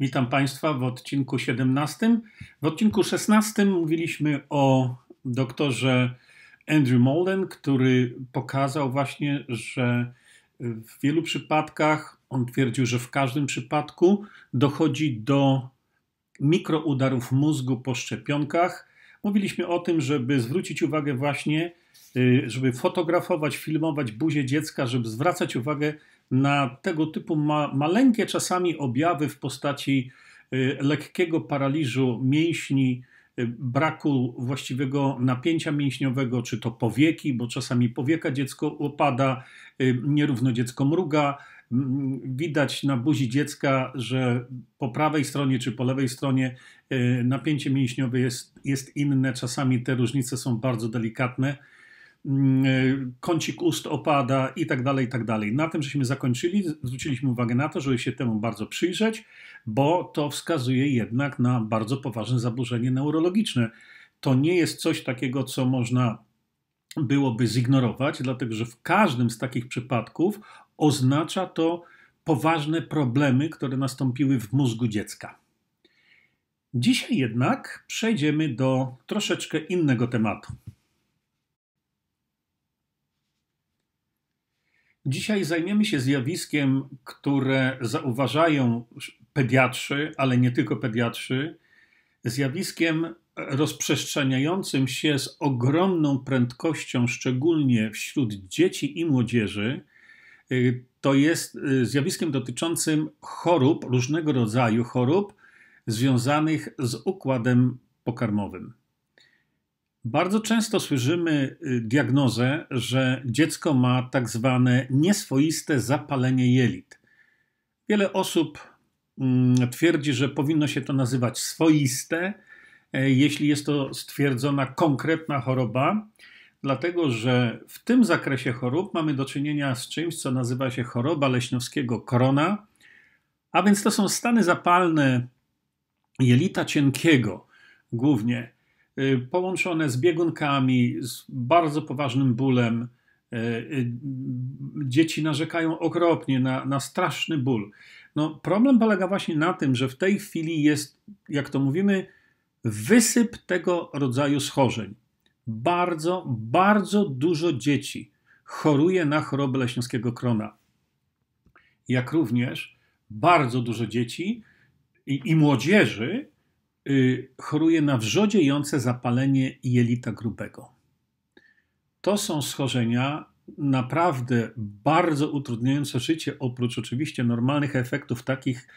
Witam Państwa w odcinku 17. W odcinku 16 mówiliśmy o doktorze Andrew Molden, który pokazał właśnie, że w wielu przypadkach, on twierdził, że w każdym przypadku dochodzi do mikroudarów mózgu po szczepionkach. Mówiliśmy o tym, żeby zwrócić uwagę właśnie, y, żeby fotografować, filmować buzię dziecka, żeby zwracać uwagę na tego typu ma maleńkie czasami objawy w postaci y, lekkiego paraliżu mięśni, y, braku właściwego napięcia mięśniowego, czy to powieki, bo czasami powieka dziecko opada, y, nierówno dziecko mruga. Mm, widać na buzi dziecka, że po prawej stronie czy po lewej stronie napięcie mięśniowe jest, jest inne, czasami te różnice są bardzo delikatne. Mm, e, kącik ust opada i tak dalej, i tak dalej. Na tym żeśmy zakończyli, zwróciliśmy uwagę na to, żeby się temu bardzo przyjrzeć, bo to wskazuje jednak na bardzo poważne zaburzenie neurologiczne. To nie jest coś takiego, co można byłoby zignorować, dlatego że w każdym z takich przypadków oznacza to poważne problemy, które nastąpiły w mózgu dziecka. Dzisiaj jednak przejdziemy do troszeczkę innego tematu. Dzisiaj zajmiemy się zjawiskiem, które zauważają pediatrzy, ale nie tylko pediatrzy, zjawiskiem rozprzestrzeniającym się z ogromną prędkością, szczególnie wśród dzieci i młodzieży. Y, to jest y, zjawiskiem dotyczącym chorób, różnego rodzaju chorób związanych z układem pokarmowym. Bardzo często słyszymy y, diagnozę, że dziecko ma tak zwane nieswoiste zapalenie jelit. Wiele osób mm, twierdzi, że powinno się to nazywać swoiste, e, jeśli jest to stwierdzona konkretna choroba, dlatego że w tym zakresie chorób mamy do czynienia z czymś, co nazywa się choroba leśnowskiego korona, a więc to są stany zapalne jelita cienkiego głównie Y, połączone z biegunkami, z bardzo poważnym bólem. Y, y, dzieci narzekają okropnie na, na straszny ból. No, problem polega właśnie na tym, że w tej chwili jest, jak to mówimy, wysyp tego rodzaju schorzeń. Bardzo, bardzo dużo dzieci choruje na chorobę leśniowskiego krona. Jak również bardzo dużo dzieci i, i młodzieży Y, choruje na wrzodziejące zapalenie jelita grubego. To są schorzenia naprawdę bardzo utrudniające życie, oprócz oczywiście normalnych efektów, takich,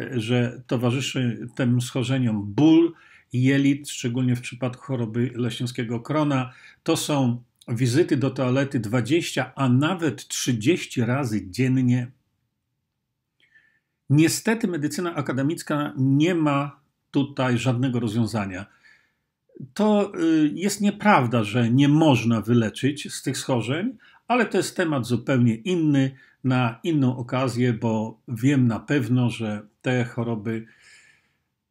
e, że towarzyszy tym schorzeniom ból jelit, szczególnie w przypadku choroby leśniowskiego krona. To są wizyty do toalety 20, a nawet 30 razy dziennie. Niestety medycyna akademicka nie ma tutaj żadnego rozwiązania. To y, jest nieprawda, że nie można wyleczyć z tych schorzeń, ale to jest temat zupełnie inny, na inną okazję, bo wiem na pewno, że te choroby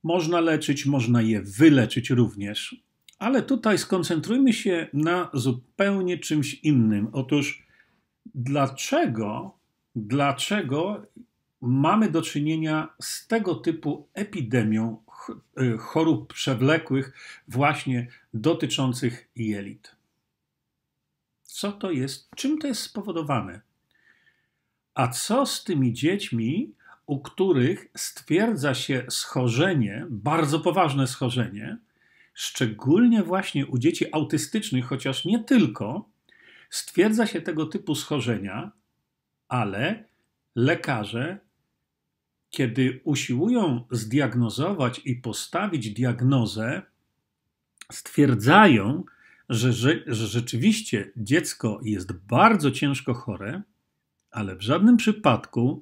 można leczyć, można je wyleczyć również. Ale tutaj skoncentrujmy się na zupełnie czymś innym. Otóż dlaczego, dlaczego mamy do czynienia z tego typu epidemią Y, chorób przewlekłych, właśnie dotyczących jelit. Co to jest? Czym to jest spowodowane? A co z tymi dziećmi, u których stwierdza się schorzenie, bardzo poważne schorzenie, szczególnie właśnie u dzieci autystycznych, chociaż nie tylko, stwierdza się tego typu schorzenia, ale lekarze kiedy usiłują zdiagnozować i postawić diagnozę, stwierdzają, że, że, rzeczywiście dziecko jest bardzo ciężko chore, ale w żadnym przypadku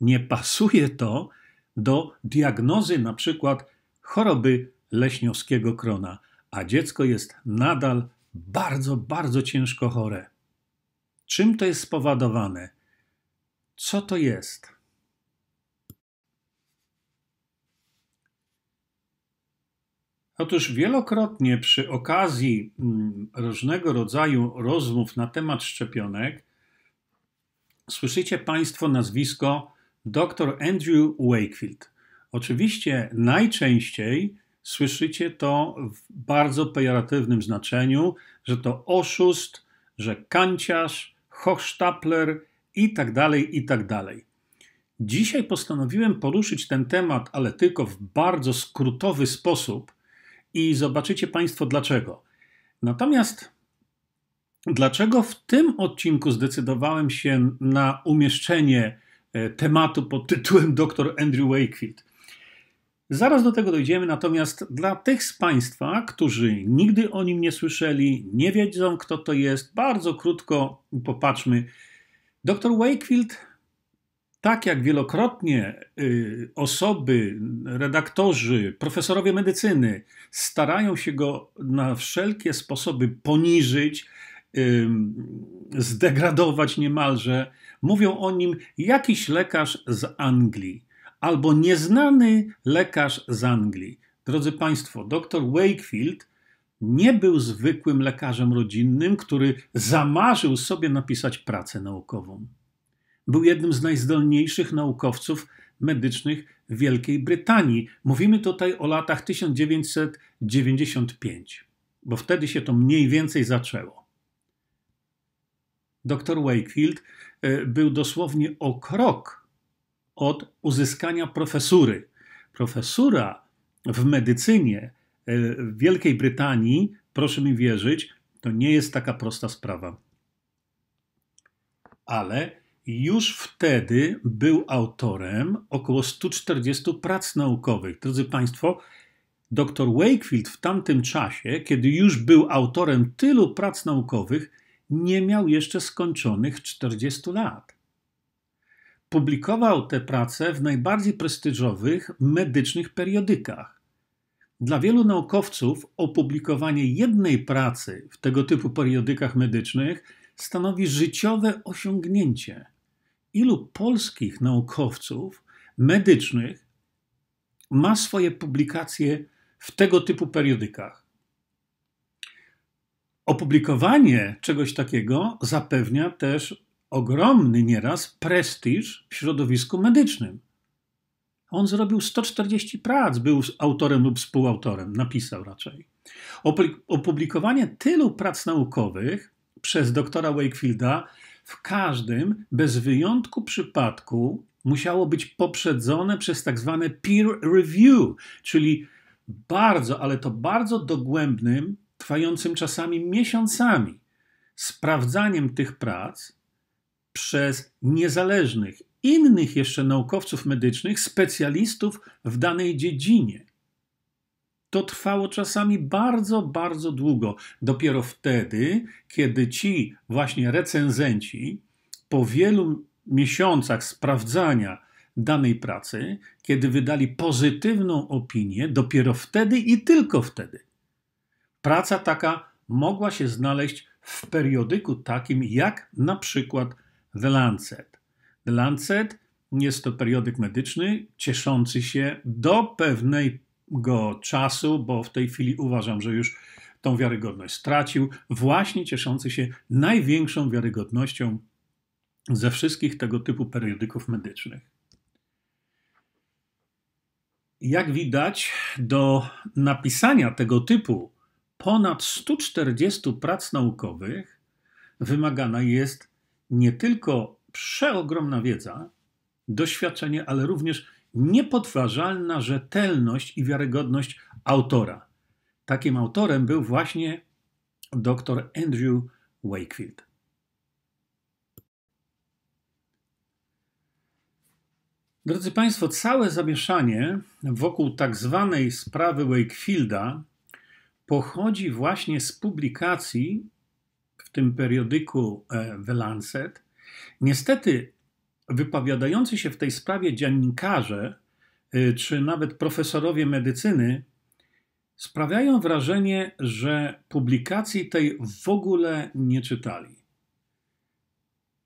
nie pasuje to do diagnozy na przykład choroby leśniowskiego krona, a dziecko jest nadal bardzo, bardzo ciężko chore. Czym to jest spowodowane? Co to jest? Otóż wielokrotnie przy okazji mm, różnego rodzaju rozmów na temat szczepionek słyszycie Państwo nazwisko dr Andrew Wakefield. Oczywiście najczęściej słyszycie to w bardzo pejoratywnym znaczeniu, że to oszust, że kanciarz, hochsztapler i tak dalej, i tak dalej. Dzisiaj postanowiłem poruszyć ten temat, ale tylko w bardzo skrótowy sposób – i zobaczycie Państwo dlaczego. Natomiast dlaczego w tym odcinku zdecydowałem się na umieszczenie e, tematu pod tytułem Dr. Andrew Wakefield? Zaraz do tego dojdziemy, natomiast dla tych z Państwa, którzy nigdy o nim nie słyszeli, nie wiedzą kto to jest, bardzo krótko popatrzmy. Dr. Wakefield tak jak wielokrotnie y, osoby, redaktorzy, profesorowie medycyny starają się go na wszelkie sposoby poniżyć, y, zdegradować niemalże, mówią o nim jakiś lekarz z Anglii albo nieznany lekarz z Anglii. Drodzy Państwo, dr Wakefield nie był zwykłym lekarzem rodzinnym, który zamarzył sobie napisać pracę naukową. Był jednym z najzdolniejszych naukowców medycznych w Wielkiej Brytanii. Mówimy tutaj o latach 1995, bo wtedy się to mniej więcej zaczęło. Dr Wakefield e, był dosłownie o krok od uzyskania profesury. Profesura w medycynie e, w Wielkiej Brytanii, proszę mi wierzyć, to nie jest taka prosta sprawa. Ale już wtedy był autorem około 140 prac naukowych. Drodzy Państwo, dr Wakefield w tamtym czasie, kiedy już był autorem tylu prac naukowych, nie miał jeszcze skończonych 40 lat. Publikował te prace w najbardziej prestiżowych medycznych periodykach. Dla wielu naukowców opublikowanie jednej pracy w tego typu periodykach medycznych stanowi życiowe osiągnięcie ilu polskich naukowców medycznych ma swoje publikacje w tego typu periodykach. Opublikowanie czegoś takiego zapewnia też ogromny nieraz prestiż w środowisku medycznym. On zrobił 140 prac, był autorem lub współautorem, napisał raczej. Opublikowanie tylu prac naukowych przez doktora Wakefielda w każdym bez wyjątku przypadku musiało być poprzedzone przez tak zwane peer review, czyli bardzo, ale to bardzo dogłębnym, trwającym czasami miesiącami sprawdzaniem tych prac przez niezależnych, innych jeszcze naukowców medycznych, specjalistów w danej dziedzinie to trwało czasami bardzo, bardzo długo. Dopiero wtedy, kiedy ci właśnie recenzenci po wielu miesiącach sprawdzania danej pracy, kiedy wydali pozytywną opinię, dopiero wtedy i tylko wtedy praca taka mogła się znaleźć w periodyku takim jak na przykład The Lancet. The Lancet jest to periodyk medyczny cieszący się do pewnej go czasu, bo w tej chwili uważam, że już tą wiarygodność stracił, właśnie cieszący się największą wiarygodnością ze wszystkich tego typu periodyków medycznych. Jak widać, do napisania tego typu ponad 140 prac naukowych wymagana jest nie tylko przeogromna wiedza, doświadczenie, ale również niepodważalna rzetelność i wiarygodność autora. Takim autorem był właśnie dr Andrew Wakefield. Drodzy Państwo, całe zamieszanie wokół tak zwanej sprawy Wakefielda pochodzi właśnie z publikacji w tym periodyku e, The Lancet. Niestety wypowiadający się w tej sprawie dziennikarze y, czy nawet profesorowie medycyny sprawiają wrażenie, że publikacji tej w ogóle nie czytali.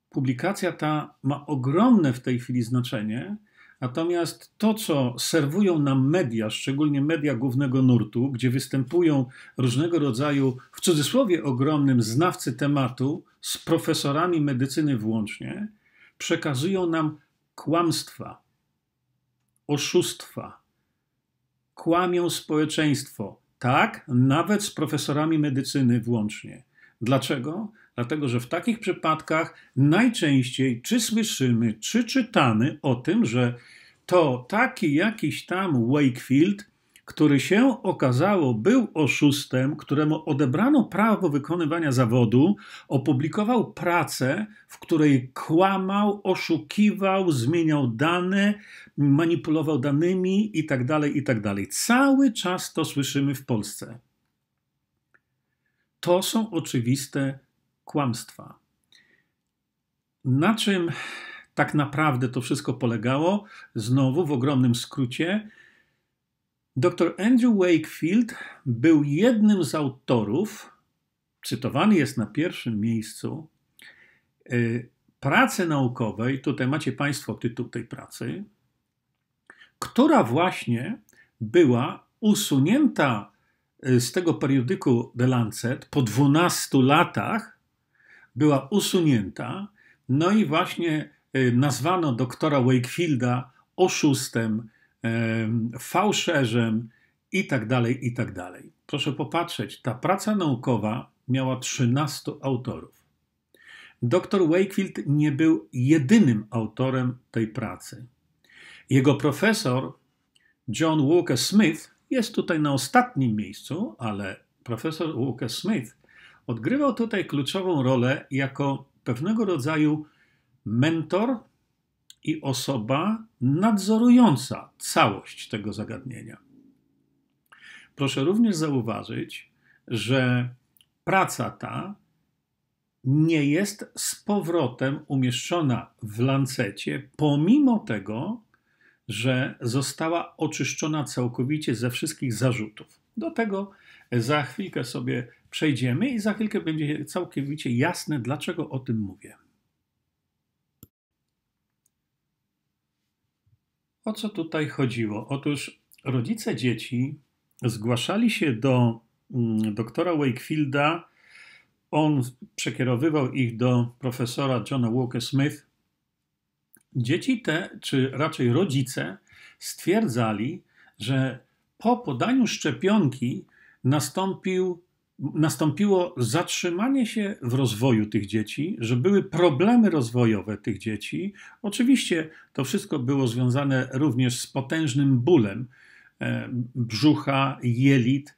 Publikacja ta ma ogromne w tej chwili znaczenie, natomiast to, co serwują nam media, szczególnie media głównego nurtu, gdzie występują różnego rodzaju, w cudzysłowie ogromnym, znawcy tematu, z profesorami medycyny włącznie, przekazują nam kłamstwa, oszustwa, kłamią społeczeństwo. Tak, nawet z profesorami medycyny włącznie. Dlaczego? Dlatego, że w takich przypadkach najczęściej czy słyszymy, czy czytamy o tym, że to taki jakiś tam Wakefield który się okazało był oszustem, któremu odebrano prawo wykonywania zawodu, opublikował pracę, w której kłamał, oszukiwał, zmieniał dane, manipulował danymi itd. Tak itd. Tak Cały czas to słyszymy w Polsce. To są oczywiste kłamstwa. Na czym tak naprawdę to wszystko polegało? Znowu w ogromnym skrócie Dr Andrew Wakefield był jednym z autorów, cytowany jest na pierwszym miejscu, y, pracy naukowej, tutaj macie Państwo tytuł tej pracy, która właśnie była usunięta y, z tego periodyku The Lancet po 12 latach, była usunięta, no i właśnie y, nazwano doktora Wakefielda oszustem, fałszerzem i tak dalej, i tak dalej. Proszę popatrzeć, ta praca naukowa miała 13 autorów. Dr Wakefield nie był jedynym autorem tej pracy. Jego profesor John Walker Smith jest tutaj na ostatnim miejscu, ale profesor Walker Smith odgrywał tutaj kluczową rolę jako pewnego rodzaju mentor i osoba nadzorująca całość tego zagadnienia. Proszę również zauważyć, że praca ta nie jest z powrotem umieszczona w lancecie, pomimo tego, że została oczyszczona całkowicie ze wszystkich zarzutów. Do tego za chwilkę sobie przejdziemy i za chwilkę będzie całkowicie jasne, dlaczego o tym mówię. O co tutaj chodziło? Otóż rodzice dzieci zgłaszali się do mm, doktora Wakefielda. On przekierowywał ich do profesora Johna Walker Smith. Dzieci te, czy raczej rodzice, stwierdzali, że po podaniu szczepionki nastąpił nastąpiło zatrzymanie się w rozwoju tych dzieci, że były problemy rozwojowe tych dzieci. Oczywiście to wszystko było związane również z potężnym bólem e, brzucha, jelit,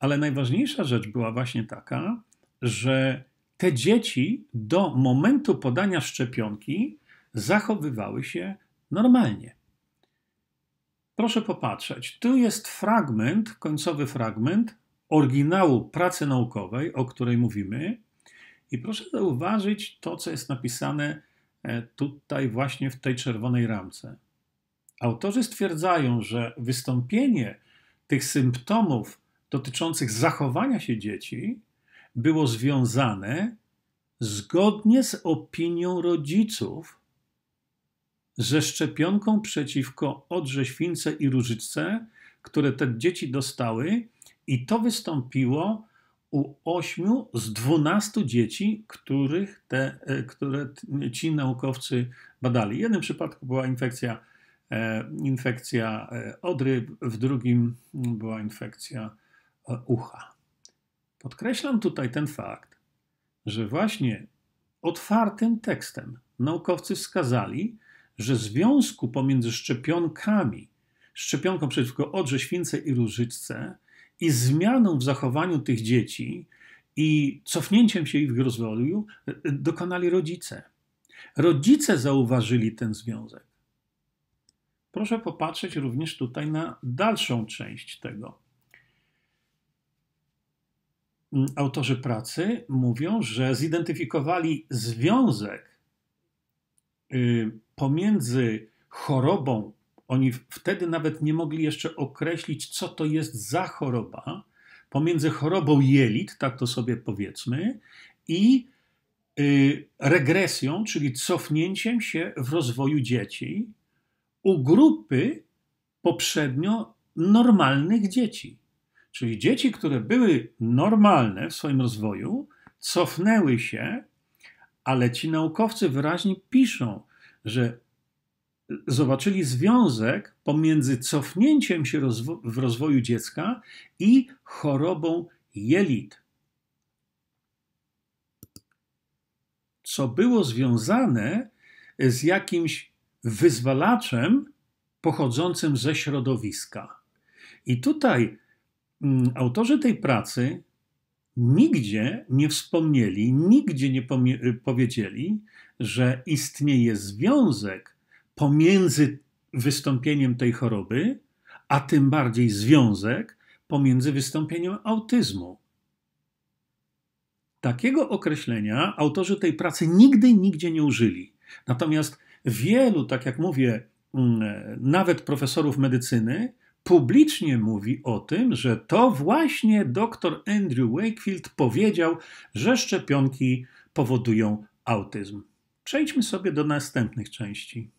ale najważniejsza rzecz była właśnie taka, że te dzieci do momentu podania szczepionki zachowywały się normalnie. Proszę popatrzeć, tu jest fragment, końcowy fragment oryginału pracy naukowej, o której mówimy. I proszę zauważyć to, co jest napisane e, tutaj, właśnie w tej czerwonej ramce. Autorzy stwierdzają, że wystąpienie tych symptomów dotyczących zachowania się dzieci było związane zgodnie z opinią rodziców ze szczepionką przeciwko odrze śwince i różyczce, które te dzieci dostały i to wystąpiło u 8 z 12 dzieci, których te, e, które ci naukowcy badali. W jednym przypadku była infekcja, e, infekcja e, odry, w drugim była infekcja ucha. Podkreślam tutaj ten fakt, że właśnie otwartym tekstem naukowcy wskazali, że związku pomiędzy szczepionkami, szczepionką przeciwko odrze, śwince i różyczce, i zmianą w zachowaniu tych dzieci i cofnięciem się ich w rozwoju e, e, dokonali rodzice. Rodzice zauważyli ten związek. Proszę popatrzeć również tutaj na dalszą część tego. Mm, autorzy pracy mówią, że zidentyfikowali związek y, pomiędzy chorobą oni wtedy nawet nie mogli jeszcze określić, co to jest za choroba, pomiędzy chorobą jelit, tak to sobie powiedzmy, i y, regresją, czyli cofnięciem się w rozwoju dzieci u grupy poprzednio normalnych dzieci. Czyli dzieci, które były normalne w swoim rozwoju, cofnęły się, ale ci naukowcy wyraźnie piszą, że zobaczyli związek pomiędzy cofnięciem się rozwo w rozwoju dziecka i chorobą jelit. Co było związane z jakimś wyzwalaczem pochodzącym ze środowiska. I tutaj mm, autorzy tej pracy nigdzie nie wspomnieli, nigdzie nie powiedzieli, że istnieje związek pomiędzy wystąpieniem tej choroby, a tym bardziej związek pomiędzy wystąpieniem autyzmu. Takiego określenia autorzy tej pracy nigdy nigdzie nie użyli. Natomiast wielu, tak jak mówię, mm, nawet profesorów medycyny, publicznie mówi o tym, że to właśnie dr Andrew Wakefield powiedział, że szczepionki powodują autyzm. Przejdźmy sobie do następnych części.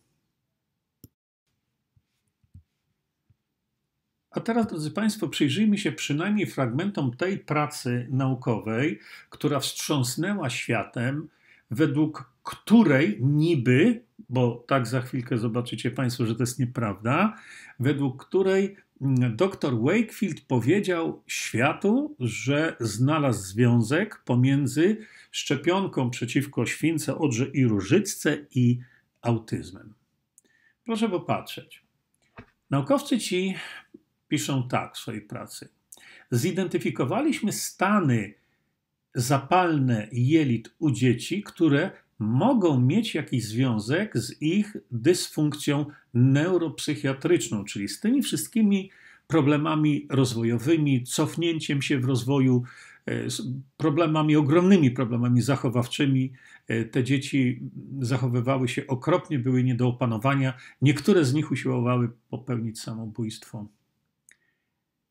A teraz, drodzy Państwo, przyjrzyjmy się przynajmniej fragmentom tej pracy naukowej, która wstrząsnęła światem, według której niby, bo tak za chwilkę zobaczycie Państwo, że to jest nieprawda, według której mm, dr Wakefield powiedział światu, że znalazł związek pomiędzy szczepionką przeciwko śwince, odrze i różyczce i autyzmem. Proszę popatrzeć. Naukowcy ci piszą tak w swojej pracy. Zidentyfikowaliśmy stany zapalne jelit u dzieci, które mogą mieć jakiś związek z ich dysfunkcją neuropsychiatryczną, czyli z tymi wszystkimi problemami rozwojowymi, cofnięciem się w rozwoju, e, problemami, ogromnymi problemami zachowawczymi. E, te dzieci zachowywały się okropnie, były nie do opanowania. Niektóre z nich usiłowały popełnić samobójstwo.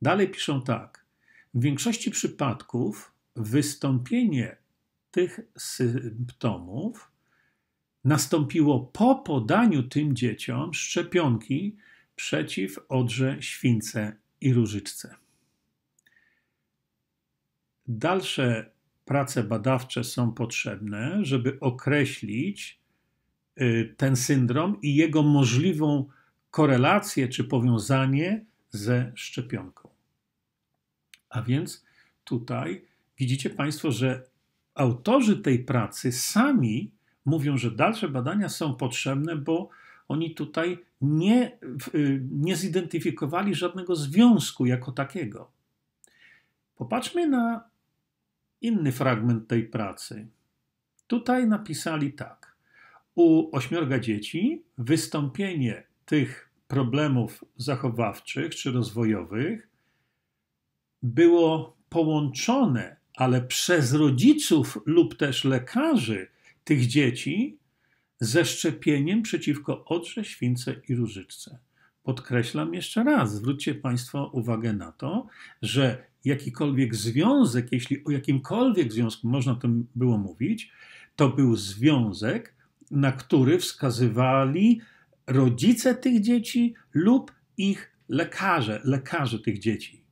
Dalej piszą tak. W większości przypadków wystąpienie tych symptomów nastąpiło po podaniu tym dzieciom szczepionki przeciw odrze, śwince i różyczce. Dalsze prace badawcze są potrzebne, żeby określić y, ten syndrom i jego możliwą korelację czy powiązanie ze szczepionką. A więc tutaj widzicie Państwo, że autorzy tej pracy sami mówią, że dalsze badania są potrzebne, bo oni tutaj nie, y, nie zidentyfikowali żadnego związku jako takiego. Popatrzmy na inny fragment tej pracy. Tutaj napisali tak. U ośmiorga dzieci wystąpienie tych problemów zachowawczych czy rozwojowych było połączone, ale przez rodziców lub też lekarzy tych dzieci ze szczepieniem przeciwko odrze, śwince i różyczce. Podkreślam jeszcze raz, zwróćcie Państwo uwagę na to, że jakikolwiek związek, jeśli o jakimkolwiek związku można tym było mówić, to był związek, na który wskazywali rodzice tych dzieci lub ich lekarze, lekarze tych dzieci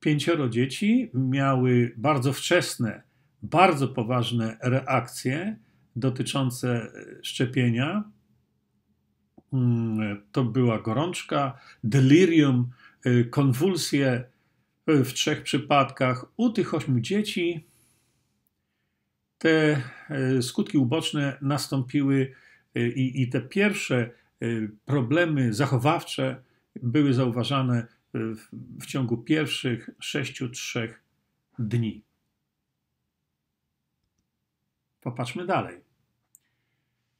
pięcioro dzieci miały bardzo wczesne, bardzo poważne reakcje dotyczące e, szczepienia. Mm, to była gorączka, delirium, e, konwulsje e, w trzech przypadkach. U tych ośmiu dzieci te skutki uboczne nastąpiły i, i te pierwsze problemy zachowawcze były zauważane w, w ciągu pierwszych 6-3 dni. Popatrzmy dalej.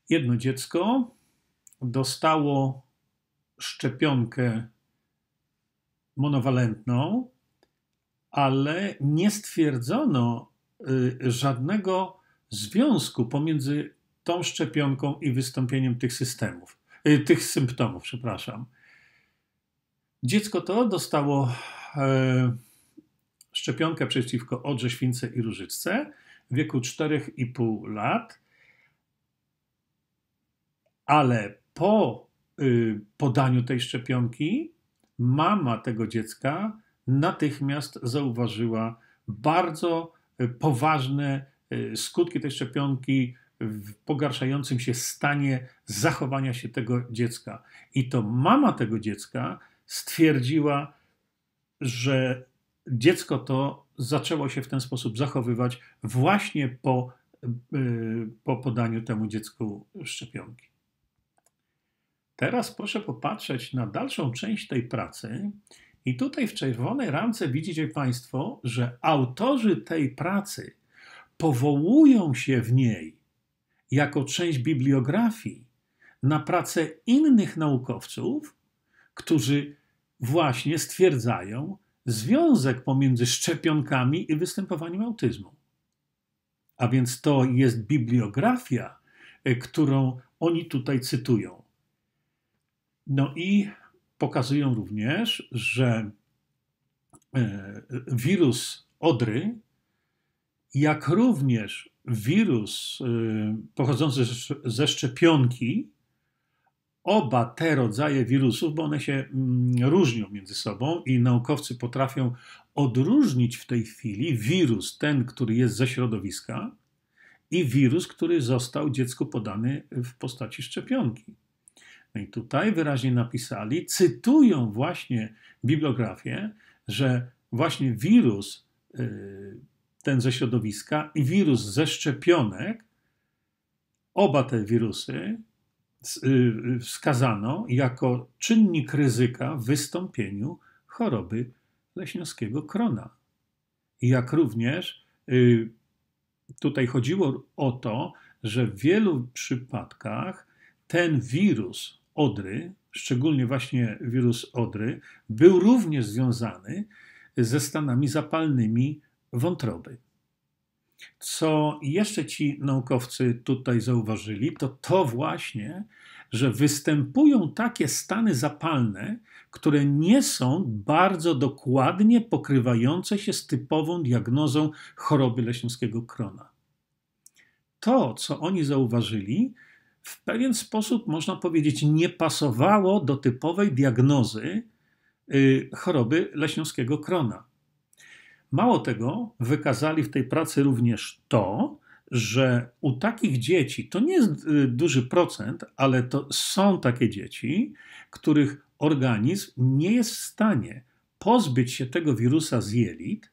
Jedno dziecko dostało szczepionkę monowalentną, ale nie stwierdzono y, żadnego związku pomiędzy tą szczepionką i wystąpieniem tych systemów, y, tych symptomów, przepraszam. Dziecko to dostało e, szczepionkę przeciwko odrze, śwince i różyczce w wieku 4,5 lat, ale po y, podaniu tej szczepionki mama tego dziecka natychmiast zauważyła bardzo y, poważne y, skutki tej szczepionki w pogarszającym się stanie zachowania się tego dziecka. I to mama tego dziecka stwierdziła, że dziecko to zaczęło się w ten sposób zachowywać właśnie po, y, po podaniu temu dziecku szczepionki. Teraz proszę popatrzeć na dalszą część tej pracy. I tutaj w czerwonej ramce widzicie Państwo, że autorzy tej pracy powołują się w niej jako część bibliografii na pracę innych naukowców, którzy właśnie stwierdzają związek pomiędzy szczepionkami i występowaniem autyzmu. A więc to jest bibliografia, e, którą oni tutaj cytują. No i pokazują również, że e, wirus odry, jak również wirus e, pochodzący ze szczepionki, oba te rodzaje wirusów, bo one się mm, różnią między sobą i naukowcy potrafią odróżnić w tej chwili wirus, ten, który jest ze środowiska, i wirus, który został dziecku podany w postaci szczepionki. No i tutaj wyraźnie napisali, cytują właśnie bibliografię, że właśnie wirus, y, ten ze środowiska i wirus ze szczepionek, oba te wirusy Y, y, wskazano jako czynnik ryzyka w wystąpieniu choroby leśniowskiego krona. Jak również y, tutaj chodziło o to, że w wielu przypadkach ten wirus odry, szczególnie właśnie wirus odry, był również związany ze stanami zapalnymi wątroby. Co jeszcze ci naukowcy tutaj zauważyli, to to właśnie, że występują takie stany zapalne, które nie są bardzo dokładnie pokrywające się z typową diagnozą choroby leśniowskiego krona. To, co oni zauważyli, w pewien sposób, można powiedzieć, nie pasowało do typowej diagnozy y, choroby leśniowskiego krona. Mało tego, wykazali w tej pracy również to, że u takich dzieci, to nie jest y, duży procent, ale to są takie dzieci, których organizm nie jest w stanie pozbyć się tego wirusa z jelit,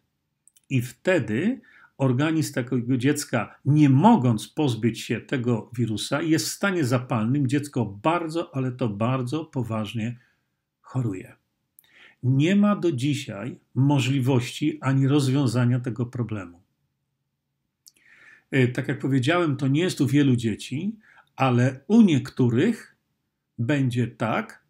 i wtedy organizm takiego dziecka, nie mogąc pozbyć się tego wirusa, jest w stanie zapalnym. Dziecko bardzo, ale to bardzo poważnie choruje nie ma do dzisiaj możliwości ani rozwiązania tego problemu. Y, tak jak powiedziałem, to nie jest u wielu dzieci, ale u niektórych będzie tak,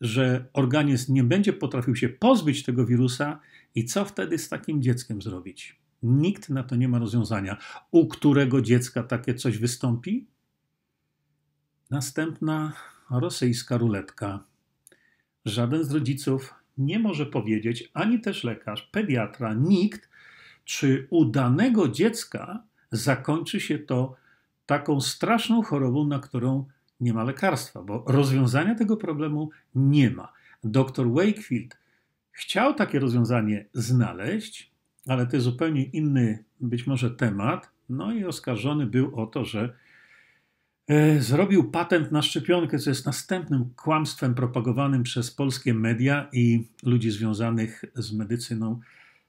że organizm nie będzie potrafił się pozbyć tego wirusa i co wtedy z takim dzieckiem zrobić? Nikt na to nie ma rozwiązania. U którego dziecka takie coś wystąpi? Następna rosyjska ruletka. Żaden z rodziców nie może powiedzieć ani też lekarz, pediatra, nikt, czy u danego dziecka zakończy się to taką straszną chorobą, na którą nie ma lekarstwa, bo rozwiązania tego problemu nie ma. Dr Wakefield chciał takie rozwiązanie znaleźć, ale to jest zupełnie inny być może temat. No i oskarżony był o to, że E, zrobił patent na szczepionkę, co jest następnym kłamstwem propagowanym przez polskie media i ludzi związanych z medycyną.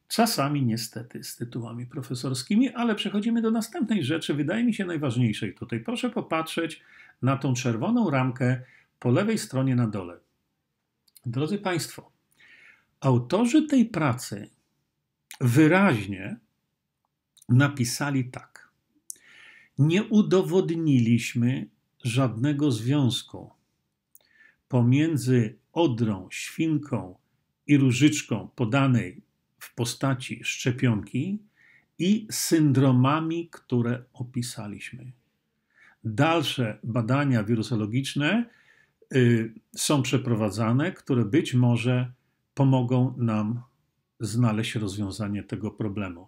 Czasami niestety z tytułami profesorskimi, ale przechodzimy do następnej rzeczy, wydaje mi się najważniejszej tutaj. Proszę popatrzeć na tą czerwoną ramkę po lewej stronie na dole. Drodzy Państwo, autorzy tej pracy wyraźnie napisali tak. Nie udowodniliśmy żadnego związku pomiędzy odrą, świnką i różyczką podanej w postaci szczepionki i syndromami, które opisaliśmy. Dalsze badania wirusologiczne y, są przeprowadzane, które być może pomogą nam znaleźć rozwiązanie tego problemu.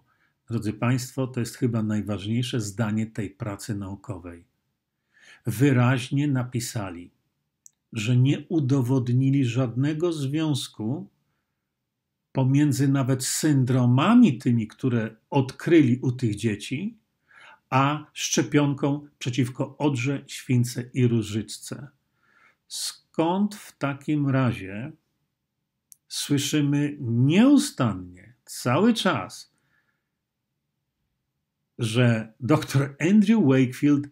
Drodzy Państwo, to jest chyba najważniejsze zdanie tej pracy naukowej. Wyraźnie napisali, że nie udowodnili żadnego związku pomiędzy nawet syndromami tymi, które odkryli u tych dzieci, a szczepionką przeciwko odrze, śwince i różyczce. Skąd w takim razie słyszymy nieustannie, cały czas, że dr Andrew Wakefield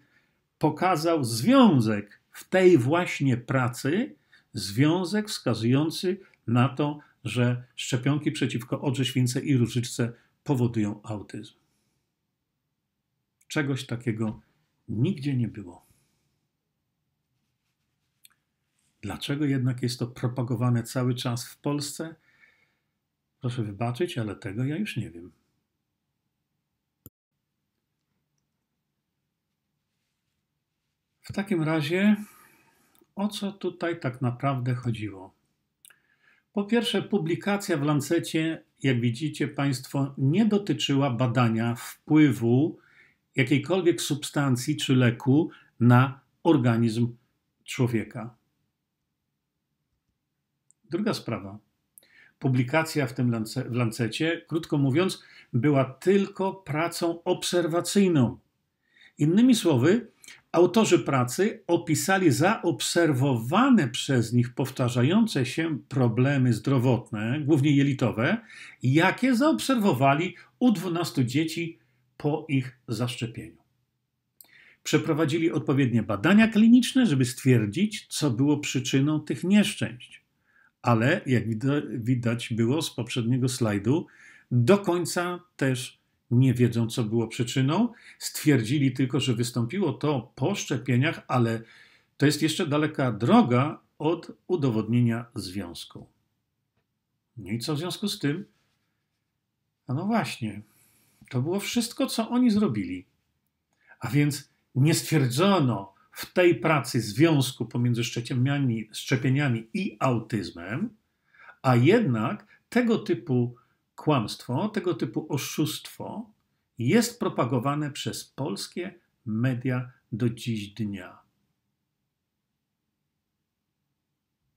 pokazał związek w tej właśnie pracy, związek wskazujący na to, że szczepionki przeciwko odrze śwince i różyczce powodują autyzm. Czegoś takiego nigdzie nie było. Dlaczego jednak jest to propagowane cały czas w Polsce? Proszę wybaczyć, ale tego ja już nie wiem. W takim razie, o co tutaj tak naprawdę chodziło? Po pierwsze, publikacja w Lancecie, jak widzicie Państwo, nie dotyczyła badania wpływu jakiejkolwiek substancji czy leku na organizm człowieka. Druga sprawa. Publikacja w tym lance, w Lancecie, krótko mówiąc, była tylko pracą obserwacyjną. Innymi słowy, Autorzy pracy opisali zaobserwowane przez nich powtarzające się problemy zdrowotne, głównie jelitowe, jakie zaobserwowali u 12 dzieci po ich zaszczepieniu. Przeprowadzili odpowiednie badania kliniczne, żeby stwierdzić, co było przyczyną tych nieszczęść. Ale, jak widać było z poprzedniego slajdu, do końca też nie wiedzą, co było przyczyną. Stwierdzili tylko, że wystąpiło to po szczepieniach, ale to jest jeszcze daleka droga od udowodnienia związku. No i co w związku z tym? A no właśnie, to było wszystko, co oni zrobili. A więc nie stwierdzono w tej pracy związku pomiędzy szczepieniami, szczepieniami i autyzmem, a jednak tego typu kłamstwo, tego typu oszustwo jest propagowane przez polskie media do dziś dnia.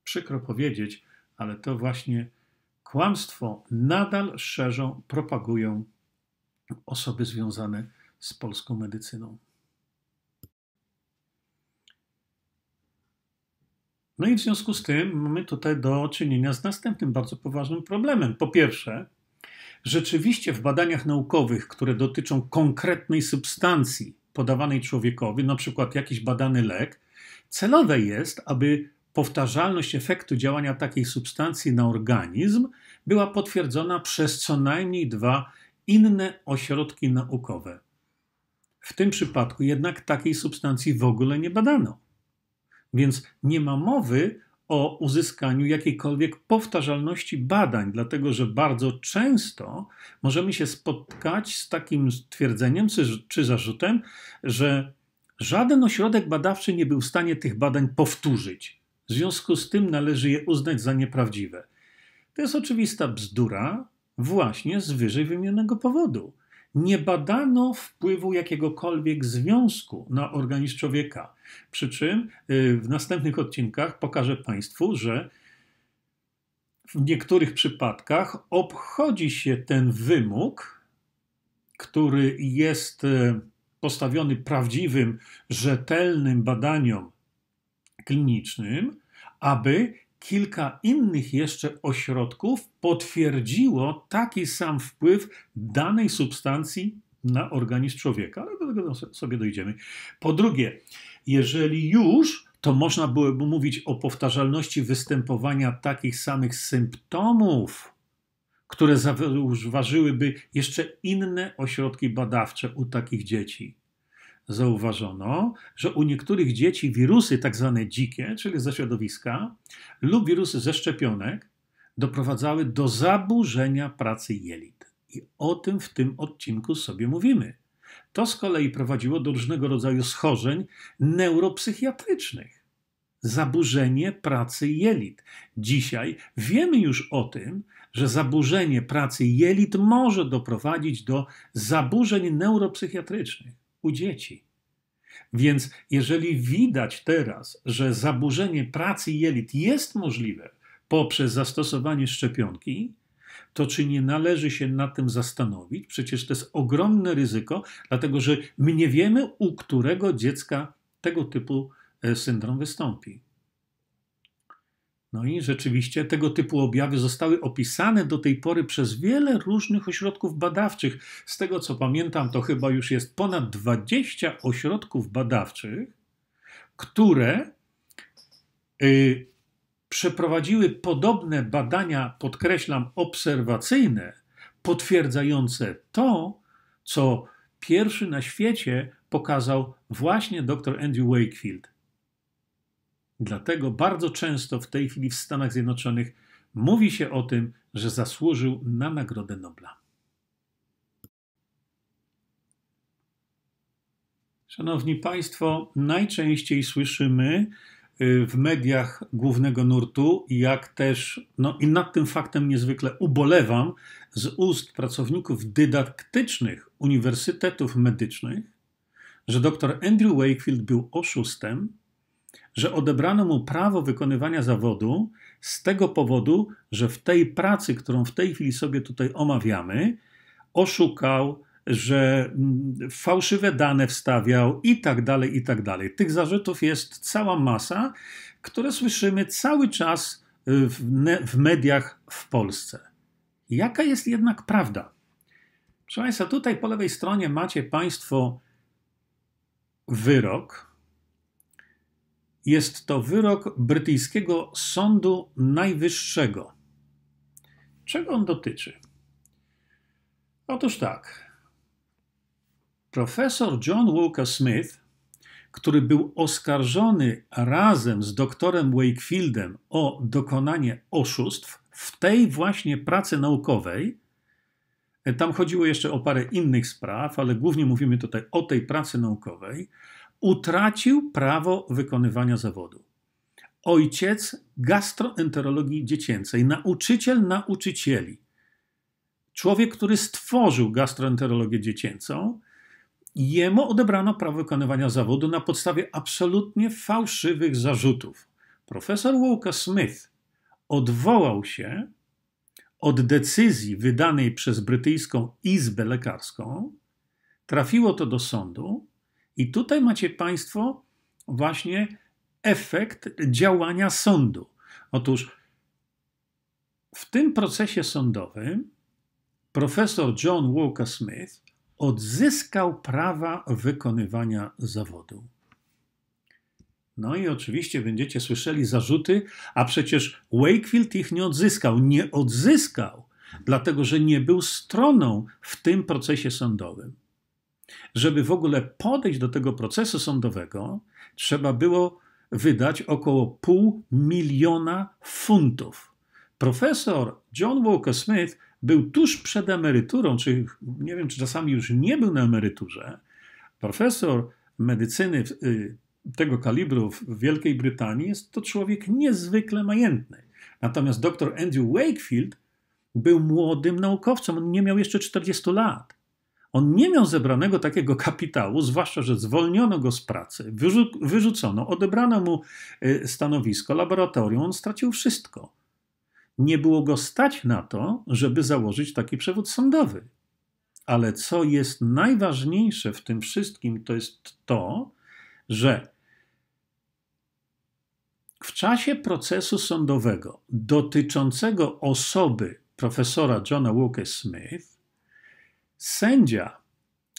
Przykro powiedzieć, ale to właśnie kłamstwo nadal szerzą, propagują osoby związane z polską medycyną. No i w związku z tym mamy tutaj do czynienia z następnym bardzo poważnym problemem. Po pierwsze, Rzeczywiście w badaniach naukowych, które dotyczą konkretnej substancji podawanej człowiekowi, na przykład jakiś badany lek, celowe jest, aby powtarzalność efektu działania takiej substancji na organizm była potwierdzona przez co najmniej dwa inne ośrodki naukowe. W tym przypadku jednak takiej substancji w ogóle nie badano. Więc nie ma mowy o uzyskaniu jakiejkolwiek powtarzalności badań, dlatego że bardzo często możemy się spotkać z takim twierdzeniem czy, czy zarzutem, że żaden ośrodek badawczy nie był w stanie tych badań powtórzyć. W związku z tym należy je uznać za nieprawdziwe. To jest oczywista bzdura, właśnie z wyżej wymienionego powodu nie badano wpływu jakiegokolwiek związku na organizm człowieka. Przy czym y, w następnych odcinkach pokażę Państwu, że w niektórych przypadkach obchodzi się ten wymóg, który jest y, postawiony prawdziwym, rzetelnym badaniom klinicznym, aby kilka innych jeszcze ośrodków potwierdziło taki sam wpływ danej substancji na organizm człowieka, ale do tego sobie dojdziemy. Po drugie, jeżeli już, to można byłoby mówić o powtarzalności występowania takich samych symptomów, które zauważyłyby jeszcze inne ośrodki badawcze u takich dzieci zauważono, że u niektórych dzieci wirusy tak zwane dzikie, czyli ze środowiska, lub wirusy ze szczepionek doprowadzały do zaburzenia pracy jelit. I o tym w tym odcinku sobie mówimy. To z kolei prowadziło do różnego rodzaju schorzeń neuropsychiatrycznych. Zaburzenie pracy jelit. Dzisiaj wiemy już o tym, że zaburzenie pracy jelit może doprowadzić do zaburzeń neuropsychiatrycznych u dzieci. Więc jeżeli widać teraz, że zaburzenie pracy jelit jest możliwe poprzez zastosowanie szczepionki, to czy nie należy się nad tym zastanowić? Przecież to jest ogromne ryzyko, dlatego że my nie wiemy, u którego dziecka tego typu e, syndrom wystąpi. No i rzeczywiście tego typu objawy zostały opisane do tej pory przez wiele różnych ośrodków badawczych. Z tego co pamiętam, to chyba już jest ponad 20 ośrodków badawczych, które y, przeprowadziły podobne badania, podkreślam, obserwacyjne, potwierdzające to, co pierwszy na świecie pokazał właśnie dr Andrew Wakefield. Dlatego bardzo często w tej chwili w Stanach Zjednoczonych mówi się o tym, że zasłużył na Nagrodę Nobla. Szanowni Państwo, najczęściej słyszymy y, w mediach głównego nurtu, jak też, no i nad tym faktem niezwykle ubolewam, z ust pracowników dydaktycznych uniwersytetów medycznych, że dr Andrew Wakefield był oszustem, że odebrano mu prawo wykonywania zawodu z tego powodu, że w tej pracy, którą w tej chwili sobie tutaj omawiamy, oszukał, że mm, fałszywe dane wstawiał i tak dalej, i tak dalej. Tych zarzutów jest cała masa, które słyszymy cały czas w, mediach w Polsce. Jaka jest jednak prawda? Proszę Państwa, tutaj po lewej stronie macie Państwo wyrok, jest to wyrok brytyjskiego Sądu Najwyższego. Czego on dotyczy? Otóż tak. Profesor John Walker Smith, który był oskarżony razem z doktorem Wakefieldem o dokonanie oszustw w tej właśnie pracy naukowej, tam chodziło jeszcze o parę innych spraw, ale głównie mówimy tutaj o tej pracy naukowej utracił prawo wykonywania zawodu. Ojciec gastroenterologii dziecięcej, nauczyciel nauczycieli, człowiek, który stworzył gastroenterologię dziecięcą, jemu odebrano prawo wykonywania zawodu na podstawie absolutnie fałszywych zarzutów. Profesor Walker Smith odwołał się od decyzji wydanej przez brytyjską Izbę Lekarską, trafiło to do sądu i tutaj macie Państwo właśnie efekt działania sądu. Otóż w tym procesie sądowym profesor John Walker Smith odzyskał prawa wykonywania zawodu. No i oczywiście będziecie słyszeli zarzuty, a przecież Wakefield ich nie odzyskał. Nie odzyskał, dlatego że nie był stroną w tym procesie sądowym. Żeby w ogóle podejść do tego procesu sądowego, trzeba było wydać około pół miliona funtów. Profesor John Walker Smith był tuż przed emeryturą, czy nie wiem, czy czasami już nie był na emeryturze. Profesor medycyny y, tego kalibru w Wielkiej Brytanii jest to człowiek niezwykle majętny. Natomiast dr Andrew Wakefield był młodym naukowcem, on nie miał jeszcze 40 lat. On nie miał zebranego takiego kapitału, zwłaszcza, że zwolniono go z pracy, wyrzucono, odebrano mu e, stanowisko, laboratorium, on stracił wszystko. Nie było go stać na to, żeby założyć taki przewód sądowy. Ale co jest najważniejsze w tym wszystkim, to jest to, że w czasie procesu sądowego dotyczącego osoby profesora Johna Walker Smith Sędzia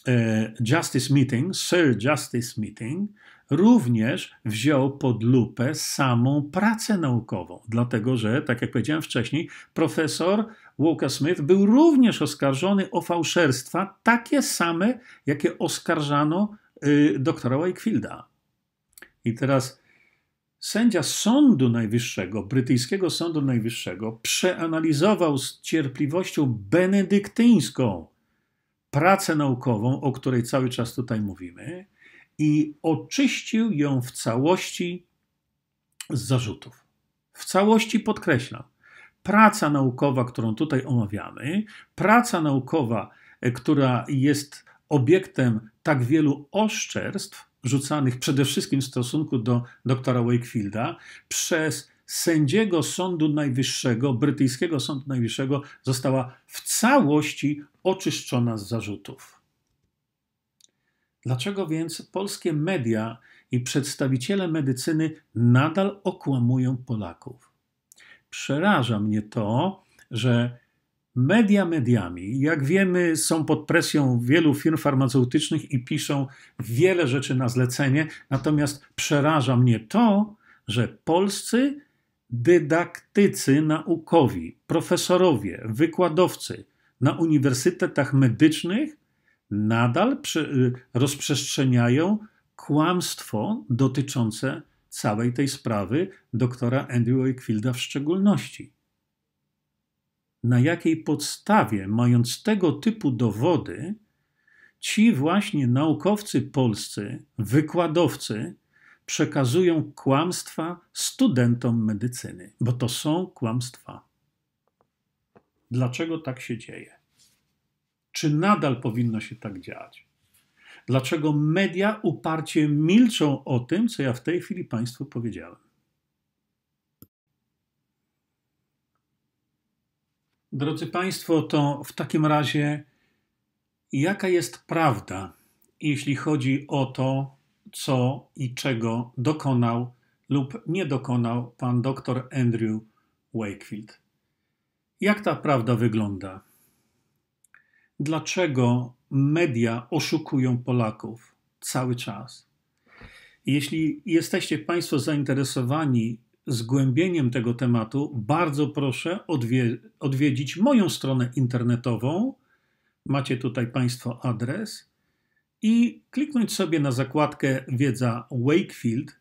e, Justice Meeting, Sir Justice Meeting, również wziął pod lupę samą pracę naukową, dlatego że, tak jak powiedziałem wcześniej, profesor Walker Smith był również oskarżony o fałszerstwa takie same, jakie oskarżano y, doktora Wakefield'a. I teraz sędzia Sądu Najwyższego, brytyjskiego Sądu Najwyższego, przeanalizował z cierpliwością benedyktyńską pracę naukową, o której cały czas tutaj mówimy, i oczyścił ją w całości z zarzutów. W całości podkreślam. Praca naukowa, którą tutaj omawiamy, praca naukowa, e, która jest obiektem tak wielu oszczerstw rzucanych przede wszystkim w stosunku do doktora Wakefielda przez sędziego Sądu Najwyższego, brytyjskiego Sądu Najwyższego, została w całości oczyszczona z zarzutów. Dlaczego więc polskie media i przedstawiciele medycyny nadal okłamują Polaków? Przeraża mnie to, że media mediami, jak wiemy, są pod presją wielu firm farmaceutycznych i piszą wiele rzeczy na zlecenie, natomiast przeraża mnie to, że polscy dydaktycy naukowi, profesorowie, wykładowcy na uniwersytetach medycznych nadal y, rozprzestrzeniają kłamstwo dotyczące całej tej sprawy doktora Andrew Wakefielda w szczególności. Na jakiej podstawie, mając tego typu dowody, ci właśnie naukowcy polscy, wykładowcy, przekazują kłamstwa studentom medycyny, bo to są kłamstwa. Dlaczego tak się dzieje? Czy nadal powinno się tak dziać? Dlaczego media uparcie milczą o tym, co ja w tej chwili Państwu powiedziałem? Drodzy Państwo, to w takim razie, jaka jest prawda, jeśli chodzi o to, co i czego dokonał lub nie dokonał pan dr Andrew Wakefield. Jak ta prawda wygląda? Dlaczego media oszukują Polaków cały czas? Jeśli jesteście Państwo zainteresowani zgłębieniem tego tematu, bardzo proszę odwie odwiedzić moją stronę internetową. Macie tutaj Państwo adres i kliknąć sobie na zakładkę Wiedza Wakefield,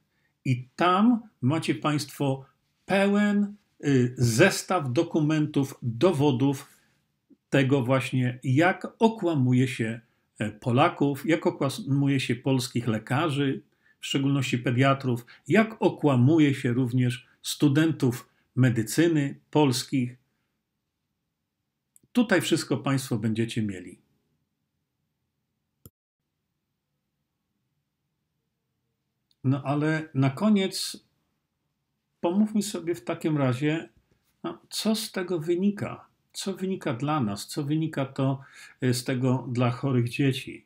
i tam macie Państwo pełen y, zestaw dokumentów, dowodów tego właśnie, jak okłamuje się e, Polaków, jak okłamuje się polskich lekarzy, w szczególności pediatrów, jak okłamuje się również studentów medycyny polskich. Tutaj wszystko Państwo będziecie mieli. No ale na koniec pomówmy sobie w takim razie, no, co z tego wynika? Co wynika dla nas? Co wynika to y, z tego dla chorych dzieci?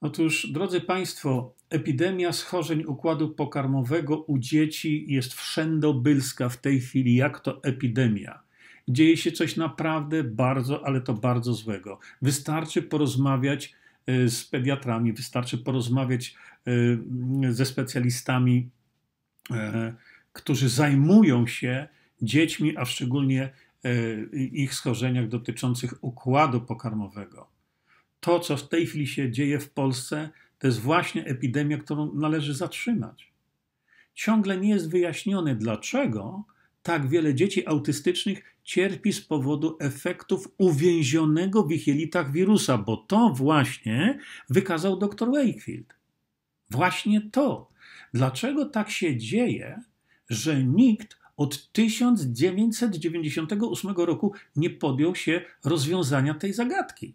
Otóż, drodzy Państwo, epidemia schorzeń układu pokarmowego u dzieci jest wszędobylska w tej chwili, jak to epidemia. Dzieje się coś naprawdę bardzo, ale to bardzo złego. Wystarczy porozmawiać Y, z pediatrami, wystarczy porozmawiać y, ze specjalistami, e, którzy zajmują się dziećmi, a szczególnie e, ich schorzeniach dotyczących układu pokarmowego. To, co w tej chwili się dzieje w Polsce, to jest właśnie epidemia, którą należy zatrzymać. Ciągle nie jest wyjaśnione, dlaczego tak wiele dzieci autystycznych cierpi z powodu efektów uwięzionego w ich jelitach wirusa, bo to właśnie wykazał dr Wakefield. Właśnie to. Dlaczego tak się dzieje, że nikt od 1998 roku nie podjął się rozwiązania tej zagadki?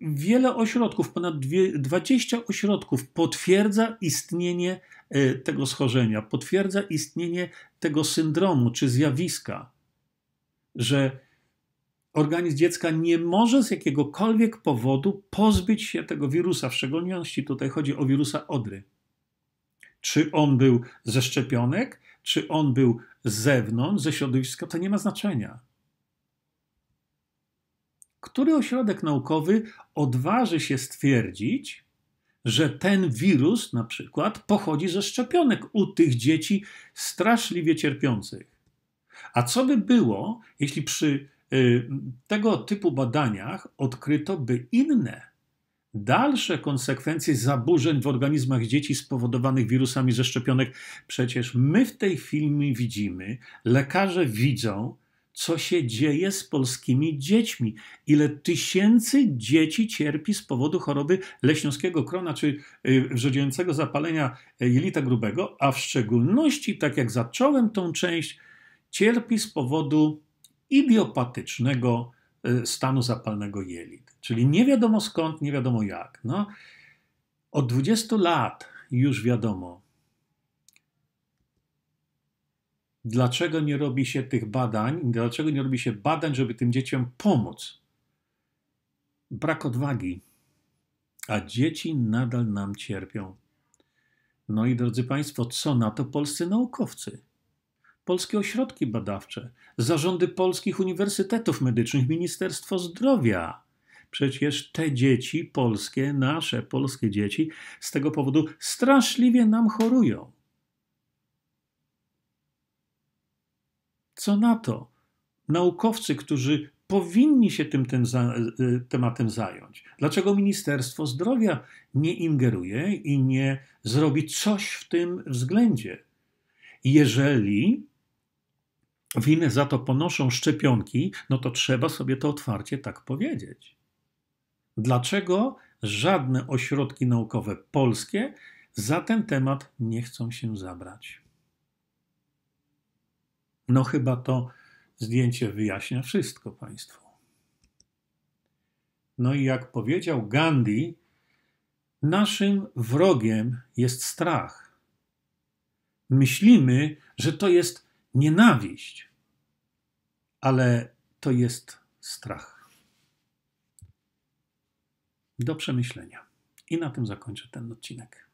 wiele ośrodków, ponad 20 ośrodków potwierdza istnienie e, tego schorzenia, potwierdza istnienie tego syndromu czy zjawiska, że organizm dziecka nie może z jakiegokolwiek powodu pozbyć się tego wirusa, w szczególności tutaj chodzi o wirusa odry. Czy on był ze szczepionek, czy on był z zewnątrz, ze środowiska, to nie ma znaczenia. Który ośrodek naukowy odważy się stwierdzić, że ten wirus na przykład pochodzi ze szczepionek u tych dzieci straszliwie cierpiących? A co by było, jeśli przy y, tego typu badaniach odkryto by inne, dalsze konsekwencje zaburzeń w organizmach dzieci spowodowanych wirusami ze szczepionek? Przecież my w tej filmie widzimy, lekarze widzą, co się dzieje z polskimi dziećmi. Ile tysięcy dzieci cierpi z powodu choroby leśniowskiego krona czy y, wrzodziejącego zapalenia y, jelita grubego, a w szczególności, tak jak zacząłem tą część, cierpi z powodu idiopatycznego y, stanu zapalnego jelit. Czyli nie wiadomo skąd, nie wiadomo jak. No, od 20 lat już wiadomo, dlaczego nie robi się tych badań, dlaczego nie robi się badań, żeby tym dzieciom pomóc. Brak odwagi. A dzieci nadal nam cierpią. No i drodzy Państwo, co na to polscy naukowcy? Polskie ośrodki badawcze, zarządy polskich uniwersytetów medycznych, Ministerstwo Zdrowia. Przecież te dzieci polskie, nasze polskie dzieci, z tego powodu straszliwie nam chorują. Co na to? Naukowcy, którzy powinni się tym, tym za, e, tematem zająć. Dlaczego Ministerstwo Zdrowia nie ingeruje i nie zrobi coś w tym względzie? Jeżeli winę za to ponoszą szczepionki, no to trzeba sobie to otwarcie tak powiedzieć. Dlaczego żadne ośrodki naukowe polskie za ten temat nie chcą się zabrać? No chyba to zdjęcie wyjaśnia wszystko Państwu. No i jak powiedział Gandhi, naszym wrogiem jest strach. Myślimy, że to jest nienawiść, ale to jest strach. Do przemyślenia. I na tym zakończę ten odcinek.